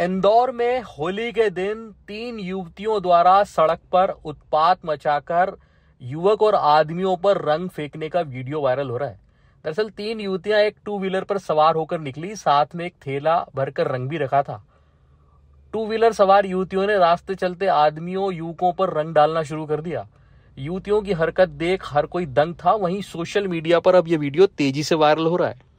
इंदौर में होली के दिन तीन युवतियों द्वारा सड़क पर उत्पात मचाकर युवक और आदमियों पर रंग फेंकने का वीडियो वायरल हो रहा है दरअसल तीन युवतियां एक टू व्हीलर पर सवार होकर निकली साथ में एक थैला भरकर रंग भी रखा था टू व्हीलर सवार युवतियों ने रास्ते चलते आदमियों युवकों पर रंग डालना शुरू कर दिया युवतियों की हरकत देख हर कोई दंग था वहीं सोशल मीडिया पर अब यह वीडियो तेजी से वायरल हो रहा है